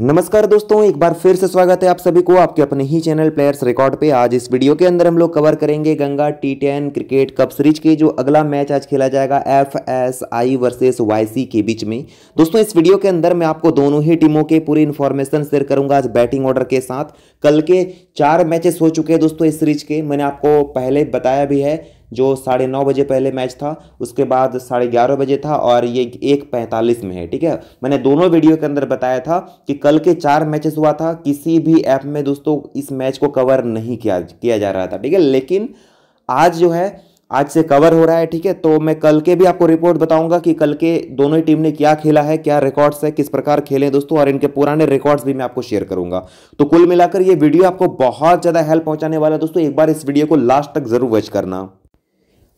नमस्कार दोस्तों एक बार फिर से स्वागत है आप सभी को आपके अपने ही चैनल प्लेयर्स रिकॉर्ड पे आज इस वीडियो के अंदर हम लोग कवर करेंगे Ganga T ten cricket cup series के जो अगला मैच आज खेला जाएगा F S I versus YC के बीच में दोस्तों इस वीडियो के अंदर मैं आपको दोनों ही टीमों के पूरी इन्फॉर्मेशन शेयर करूंगा आज बैटिंग ऑर्डर के साथ कल के चार मैचेस हो चुके हैं दोस्तों इस सीरीज के मैंने आपको पहले बताया भी है जो साढ़े नौ बजे पहले मैच था उसके बाद साढ़े ग्यारह बजे था और ये एक पैंतालीस में है ठीक है मैंने दोनों वीडियो के अंदर बताया था कि कल के चार मैचेस हुआ था किसी भी ऐप में दोस्तों इस मैच को कवर नहीं किया किया जा रहा था ठीक है लेकिन आज जो है आज से कवर हो रहा है ठीक है तो मैं कल के भी आपको रिपोर्ट बताऊंगा कि कल के दोनों ही टीम ने क्या खेला है क्या रिकॉर्ड्स है किस प्रकार खेले दोस्तों और इनके पुराने रिकॉर्ड्स भी मैं आपको शेयर करूंगा तो कुल मिलाकर ये वीडियो आपको बहुत ज़्यादा हेल्प पहुंचाने वाला है दोस्तों एक बार इस वीडियो को लास्ट तक जरूर वॉच करना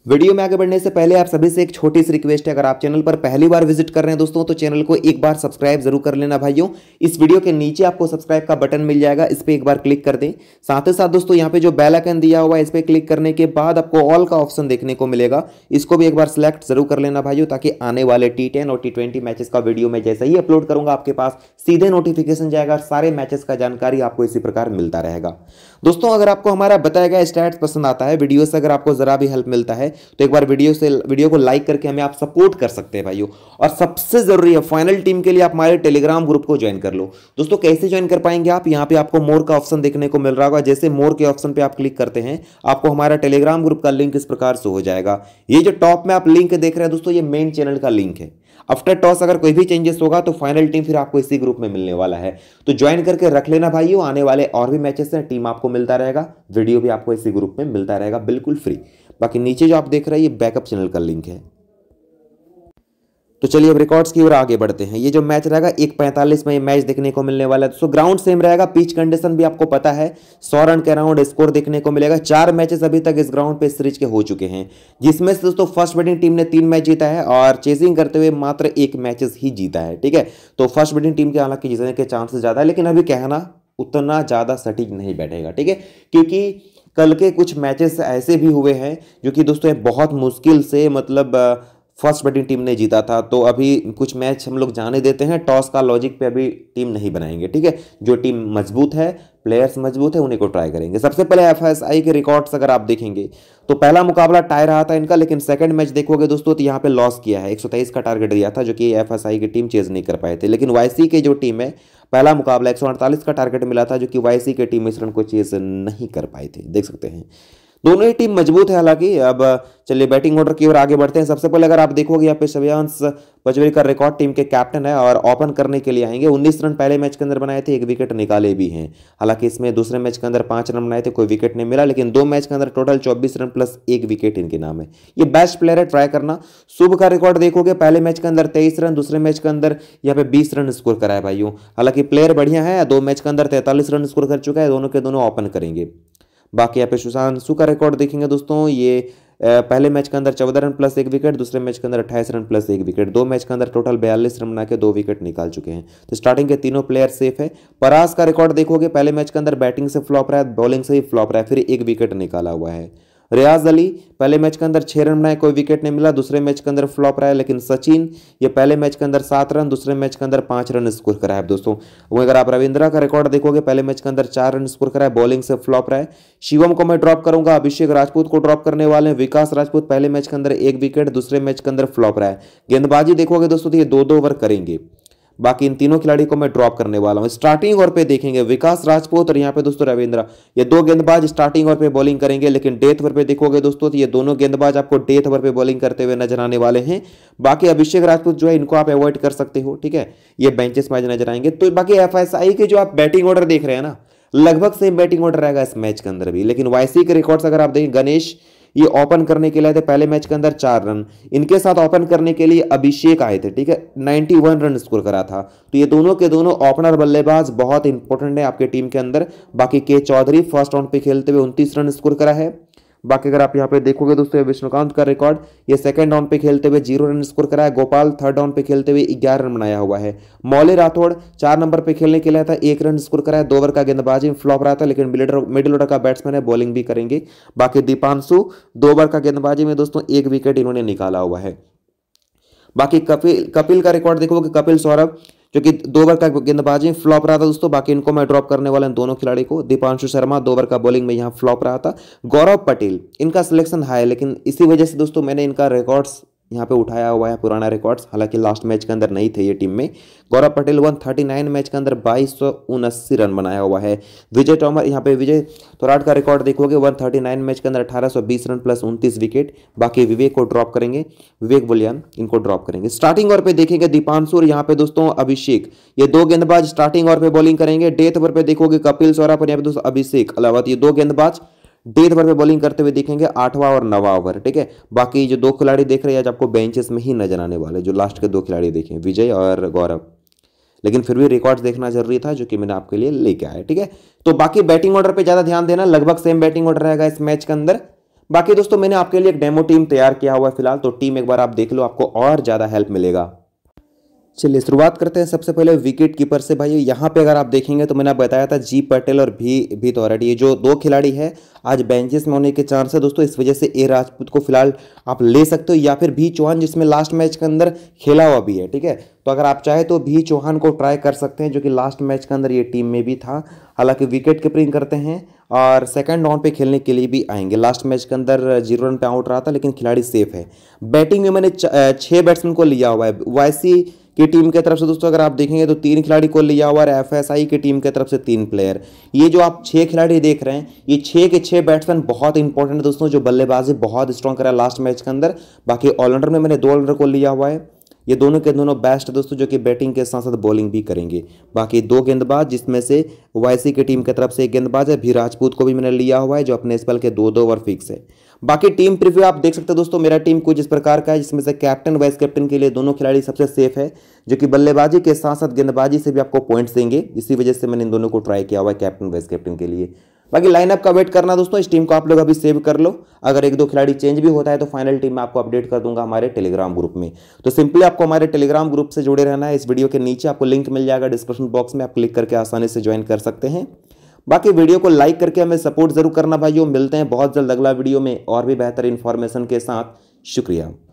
वीडियो में आगे बढ़ने से पहले आप सभी से एक छोटी सी रिक्वेस्ट है अगर आप चैनल पर पहली बार विजिट कर रहे हैं दोस्तों तो चैनल को एक बार सब्सक्राइब जरूर कर लेना भाइयों इस वीडियो के नीचे आपको सब्सक्राइब का बटन मिल जाएगा इस पर एक बार क्लिक कर दें साथ ही साथ दोस्तों यहाँ पे जो बेल आइकन दिया हुआ है इस पर क्लिक करने के बाद आपको ऑल का ऑप्शन देखने को मिलेगा इसको भी एक बार सिलेक्ट जरूर कर लेना भाइयों ताकि आने वाले टी टेन और टी ट्वेंटी मैचेस का वीडियो मैं जैसे ही अपलोड करूंगा आपके पास सीधे नोटिफिकेशन जाएगा और सारे मैचेस का जानकारी आपको इसी प्रकार मिलता रहेगा दोस्तों अगर आपको हमारा बताया गया स्टैट्स पसंद आता है वीडियो से अगर आपको जरा भी हेल्प मिलता है तो एक बार वीडियो से वीडियो को लाइक करके हमें आप सपोर्ट कर सकते हैं भाइयों और सबसे ज़रूरी है फाइनल टीम के लिए आप हमारे टेलीग्राम ग्रुप को ज्वाइन कर लो दोस्तों कैसे ज्वाइन कर पाएंगे आप यहाँ पे आपको मोर का ऑप्शन देखने को मिल रहा होगा जैसे मोर के ऑप्शन पर आप क्लिक करते हैं आपको हमारा टेलीग्राम ग्रुप का लिंक इस प्रकार से हो जाएगा ये जो टॉप में आप लिंक देख रहे हैं दोस्तों ये मेन चैनल का लिंक है आफ्टर टॉस अगर कोई भी चेंजेस होगा तो फाइनल टीम फिर आपको इसी ग्रुप में मिलने वाला है तो ज्वाइन करके रख लेना भाइयों आने वाले और भी मैचेस हैं टीम आपको मिलता रहेगा वीडियो भी आपको इसी ग्रुप में मिलता रहेगा बिल्कुल फ्री बाकी नीचे जो आप देख रहे हैं ये बैकअप चैनल का लिंक है तो चलिए अब रिकॉर्ड्स की ओर आगे बढ़ते हैं ये जो मैच रहेगा एक पैंतालीस में ये मैच देखने को मिलने वाला है तो ग्राउंड सेम रहेगा पिच कंडीशन भी आपको पता है सौ रन के अराउंड स्कोर देखने को मिलेगा चार मैचेस अभी तक इस ग्राउंड पे सीरीज के हो चुके हैं जिसमें से दोस्तों फर्स्ट बैटिंग टीम ने तीन मैच जीता है और चेजिंग करते हुए मात्र एक मैचेस ही जीता है ठीक है तो फर्स्ट बैटिंग टीम के हालांकि जीतने के चांसेस ज़्यादा है लेकिन अभी कहना उतना ज़्यादा सटीक नहीं बैठेगा ठीक है क्योंकि कल के कुछ मैचेस ऐसे भी हुए हैं जो कि दोस्तों बहुत मुश्किल से मतलब फर्स्ट बैटिंग टीम ने जीता था तो अभी कुछ मैच हम लोग जाने देते हैं टॉस का लॉजिक पे अभी टीम नहीं बनाएंगे ठीक है जो टीम मजबूत है प्लेयर्स मजबूत है उन्हीं को ट्राई करेंगे सबसे पहले आई के रिकॉर्ड्स अगर आप देखेंगे तो पहला मुकाबला टाई रहा था इनका लेकिन सेकंड मैच देखोगे दोस्तों तो यहाँ पे लॉस किया है एक का टारगेट दिया था जो कि एफ की टीम चेज नहीं कर पाए थे लेकिन वाई के जो टीम है पहला मुकाबला एक का टारगेट मिला था जो कि वाई की टीम इस रन को चेज नहीं कर पाई थी देख सकते हैं दोनों ही टीम मजबूत है हालांकि अब चलिए बैटिंग ऑर्डर की ओर आगे बढ़ते हैं सबसे पहले अगर आप देखोगे यहाँ पे शव्यांश पचवरी का रिकॉर्ड टीम के कैप्टन है और ओपन करने के लिए आएंगे 19 रन पहले मैच के अंदर बनाए थे एक विकेट निकाले भी हैं हालांकि इसमें दूसरे मैच के अंदर पांच रन बनाए थे कोई विकेट नहीं मिला लेकिन दो मैच के अंदर टोटल चौबीस रन प्लस एक विकेट इनके नाम है ये बेस्ट प्लेयर है ट्राई करना शुभ का रिकॉर्ड देखोगे पहले मैच के अंदर तेईस रन दूसरे मैच के अंदर यहाँ पे बीस रन स्कोर कराए भाइयों हालांकि प्लेयर बढ़िया है दो मैच के अंदर तैंतालीस रन स्कोर कर चुका है दोनों के दोनों ओपन करेंगे बाकी यहाँ पे सुशांत सु का रिकॉर्ड देखेंगे दोस्तों ये पहले मैच के अंदर चौदह रन प्लस एक विकेट दूसरे मैच के अंदर अट्ठाईस रन प्लस एक विकेट दो मैच के अंदर टोटल बयालीस रन बना के दो विकेट निकाल चुके हैं तो स्टार्टिंग के तीनों प्लेयर सेफ है परास का रिकॉर्ड देखोगे पहले मैच के अंदर बैटिंग से फ्लॉप रहा है बॉलिंग से ही फ्लॉप रहा है फिर एक विकेट निकाला हुआ है रियाज अली पहले मैच के अंदर छः रन बनाए कोई विकेट नहीं मिला दूसरे मैच के अंदर फ्लॉप रहा है लेकिन सचिन ये पहले मैच के अंदर सात रन दूसरे मैच के अंदर पाँच रन स्कोर कराए दोस्तों वहीं अगर आप रविंद्रा का रिकॉर्ड देखोगे पहले मैच के अंदर चार रन स्कोर कराए बॉलिंग से फ्लॉप रहा है शिवम को मैं ड्रॉप करूंगा अभिषेक राजपूत को ड्रॉप करने वाले हैं विकास राजपूत पहले मैच के अंदर एक विकेट दूसरे मैच के अंदर फ्लॉप रहा है गेंदबाजी देखोगे दोस्तों तो ये दो दो ओवर करेंगे बाकी इन तीनों खिलाड़ी को मैं ड्रॉप करने वाला हूँ स्टार्टिंग ओवर पे देखेंगे विकास राजपूत और यहाँ पे दोस्तों रविंद्र ये दो गेंदबाज स्टार्टिंग ओवर पे बॉलिंग करेंगे लेकिन डेथ ओवर पे देखोगे दोस्तों तो ये दोनों गेंदबाज आपको डेथ ओवर पे बॉलिंग करते हुए नजर आने वाले हैं बाकी अभिषेक राजपूत जो है इनको आप अवॉइड कर सकते हो ठीक है ये बेंचेस में नजर आएंगे तो बाकी एफ के जो आप बैटिंग ऑर्डर देख रहे हैं ना लगभग सेम बैटिंग ऑर्डर रहेगा इस मैच के अंदर भी लेकिन वाईसी के रिकॉर्ड्स अगर आप देखें गणेश ये ओपन करने के लिए थे पहले मैच के अंदर चार रन इनके साथ ओपन करने के लिए अभिषेक आए थे ठीक है वन रन स्कोर करा था तो ये दोनों के दोनों ओपनर बल्लेबाज बहुत इंपॉर्टेंट है आपके टीम के अंदर बाकी के चौधरी फर्स्ट राउंड पे खेलते हुए उनतीस रन स्कोर करा है बाकी अगर आप यहाँ पे देखोगे दोस्तों विष्णुकांत का रिकॉर्ड ये सेकंड राउंड पे खेलते हुए जीरो रन स्कोर कराया गोपाल थर्ड राउंड पे खेलते हुए ग्यारह रन बनाया हुआ है मौले राठौड़ चार नंबर पे खेलने के लिए था एक रन स्कोर कराया दो ओवर का गेंदबाजी में फ्लॉप रहा था लेकिन मिडिल ऑर्डर का बैट्समैन है बॉलिंग भी करेंगे बाकी दीपांशु दो ओवर का गेंदबाजी में दोस्तों एक विकेट इन्होंने निकाला हुआ है बाकी कपिल कपिल का रिकॉर्ड देखोगे कपिल सौरभ जो कि दो ओवर का गेंदबाजी फ्लॉप रहा था दोस्तों बाकी इनको मैं ड्रॉप करने वाला दोनों खिलाड़ी को दीपांशु शर्मा दो ओवर का बॉलिंग में यहाँ फ्लॉप रहा था गौरव पटेल इनका सिलेक्शन हाई है लेकिन इसी वजह से दोस्तों मैंने इनका रिकॉर्ड्स यहाँ पे उठाया हुआ है पुराना रिकॉर्ड्स हालांकि लास्ट मैच के अंदर नहीं थे ये टीम में Gaurav Patel one thirty nine match के अंदर बाईस सौ रन बनाया हुआ है विजय टॉमर यहाँ पे विजय थोराट का रिकॉर्ड देखोगे वन थर्टी नाइन मैच के अंदर अठारह सौ बीस रन प्लस उनतीस विकेट बाकी विवेक को ड्रॉप करेंगे विवेक बुलियान इनको ड्रॉप करेंगे स्टार्टिंग ओवर पे देखेंगे दीपांशु और यहाँ पे दोस्तों अभिषेक ये दो गेंदबाज स्टार्टिंग ओवर पे बॉलिंग करेंगे डेथ ओवर पे देखोगे कपिल सौरा और यहाँ पे दोस्तों अभिषेक अलावत ये दो गेंदबाज डेढ़ ओवर में बॉलिंग करते हुए देखेंगे आठवां और नवा ओवर ठीक है बाकी जो दो खिलाड़ी देख रहे हैं आज आपको बेंचेस में ही नजर आने वाले जो लास्ट के दो खिलाड़ी देखें विजय और गौरव लेकिन फिर भी रिकॉर्ड्स देखना जरूरी था जो कि मैंने आपके लिए लेके आया ठीक है तो बाकी बैटिंग ऑर्डर पर ज़्यादा ध्यान देना लगभग सेम बैटिंग ऑर्डर रहेगा इस मैच के अंदर बाकी दोस्तों मैंने आपके लिए एक डेमो टीम तैयार किया हुआ है फिलहाल तो टीम एक बार आप देख लो आपको और ज़्यादा हेल्प मिलेगा चलिए शुरुआत करते हैं सबसे पहले विकेट कीपर से भाई यहाँ पे अगर आप देखेंगे तो मैंने बताया था जी पटेल और भी भी तो ये जो दो खिलाड़ी है आज बेंचेस में होने के चांस है दोस्तों इस वजह से ए राजपूत को फिलहाल आप ले सकते हो या फिर भी चौहान जिसमें लास्ट मैच के अंदर खेला हुआ भी है ठीक है तो अगर आप चाहे तो भी चौहान को ट्राई कर सकते हैं जो कि लास्ट मैच के अंदर ये टीम में भी था हालांकि विकेट कीपरिंग करते हैं और सेकंड राउंड पे खेलने के लिए भी आएंगे लास्ट मैच के अंदर जीरो रन पे आउट रहा था लेकिन खिलाड़ी सेफ है बैटिंग में मैंने छः बैट्समैन को लिया हुआ है वायसी की टीम की तरफ से दोस्तों अगर आप देखेंगे तो तीन खिलाड़ी को लिया हुआ है एफ की टीम की तरफ से तीन प्लेयर ये जो आप छः खिलाड़ी देख रहे हैं ये छः के छः बैट्समैन बहुत इंपॉर्टेंट है दोस्तों जो बल्लेबाजी बहुत स्ट्रॉन्ग करा लास्ट मैच के अंदर बाकी ऑलराउंडर में मैंने दो ऑलराउंडर को लिया हुआ है ये दोनों के दोनों बेस्ट दोस्तों जो कि बैटिंग के साथ साथ बॉलिंग भी करेंगे बाकी दो गेंदबाज जिसमें से वाईसी की टीम की तरफ से एक गेंदबाज है भी राजपूत को भी मैंने लिया हुआ है जो अपने इस बल के दो दो ओवर फिक्स है बाकी टीम प्रिव्यू आप देख सकते हैं दोस्तों मेरा टीम कुछ इस प्रकार का है जिसमें से कैप्टन वाइस कैप्टन के लिए दोनों खिलाड़ी सबसे सेफ है जो कि बल्लेबाजी के साथ साथ गेंदबाजी से भी आपको पॉइंट्स देंगे इसी वजह से मैंने इन दोनों को ट्राई किया हुआ है कैप्टन वाइस कैप्टन के लिए बाकी लाइनअप का वेट करना दोस्तों इस टीम को आप लोग अभी सेव कर लो अगर एक दो खिलाड़ी चेंज भी होता है तो फाइनल टीम में आपको अपडेट कर दूंगा हमारे टेलीग्राम ग्रुप में तो सिंपली आपको हमारे टेलीग्राम ग्रुप से जुड़े रहना है इस वीडियो के नीचे आपको लिंक मिल जाएगा डिस्क्रिप्शन बॉक्स में आप क्लिक करके आसानी से ज्वाइन कर सकते हैं बाकी वीडियो को लाइक करके हमें सपोर्ट जरूर करना भाइयों मिलते हैं बहुत जल्द अगला वीडियो में और भी बेहतर इन्फॉर्मेशन के साथ शुक्रिया